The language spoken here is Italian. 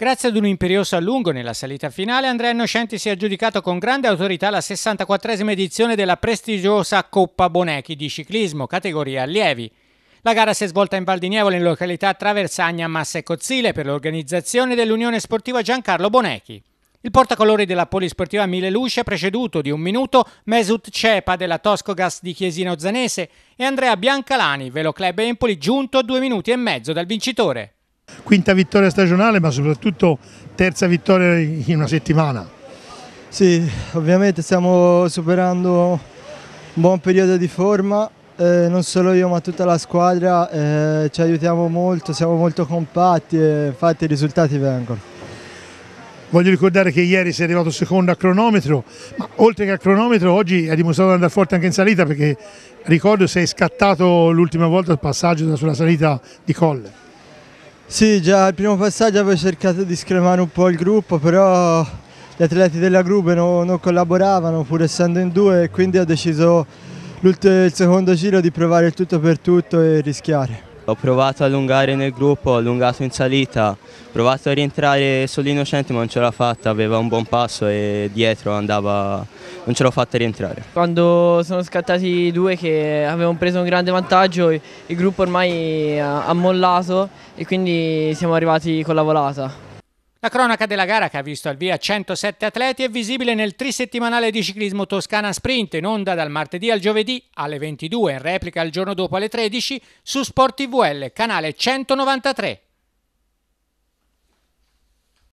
Grazie ad un imperioso allungo nella salita finale, Andrea Innocenti si è aggiudicato con grande autorità la 64esima edizione della prestigiosa Coppa Bonechi di ciclismo, categoria allievi. La gara si è svolta in Val di Nievole, in località Traversagna, Massa e Cozzile, per l'organizzazione dell'Unione Sportiva Giancarlo Bonechi. Il portacolori della polisportiva Mille Luce, preceduto di un minuto, Mesut Cepa della Toscogas di Chiesino Zanese e Andrea Biancalani, Velo Club Empoli, giunto a due minuti e mezzo dal vincitore. Quinta vittoria stagionale ma soprattutto terza vittoria in una settimana. Sì, ovviamente stiamo superando un buon periodo di forma, eh, non solo io ma tutta la squadra, eh, ci aiutiamo molto, siamo molto compatti e infatti i risultati vengono. Voglio ricordare che ieri sei arrivato secondo a cronometro, ma oltre che a cronometro oggi hai dimostrato di andare forte anche in salita perché ricordo sei scattato l'ultima volta il passaggio sulla salita di Colle. Sì, già al primo passaggio avevo cercato di scremare un po' il gruppo, però gli atleti della Grube non, non collaboravano pur essendo in due e quindi ho deciso il secondo giro di provare il tutto per tutto e rischiare. Ho provato a allungare nel gruppo, ho allungato in salita, ho provato a rientrare sull'Innocente ma non ce l'ha fatta, aveva un buon passo e dietro andava non ce l'ho fatta rientrare. Quando sono scattati due che avevano preso un grande vantaggio, il gruppo ormai ha mollato e quindi siamo arrivati con la volata. La cronaca della gara che ha visto al via 107 atleti è visibile nel trisettimanale di ciclismo Toscana Sprint in onda dal martedì al giovedì alle 22 in replica il giorno dopo alle 13 su Sport TVL, canale 193.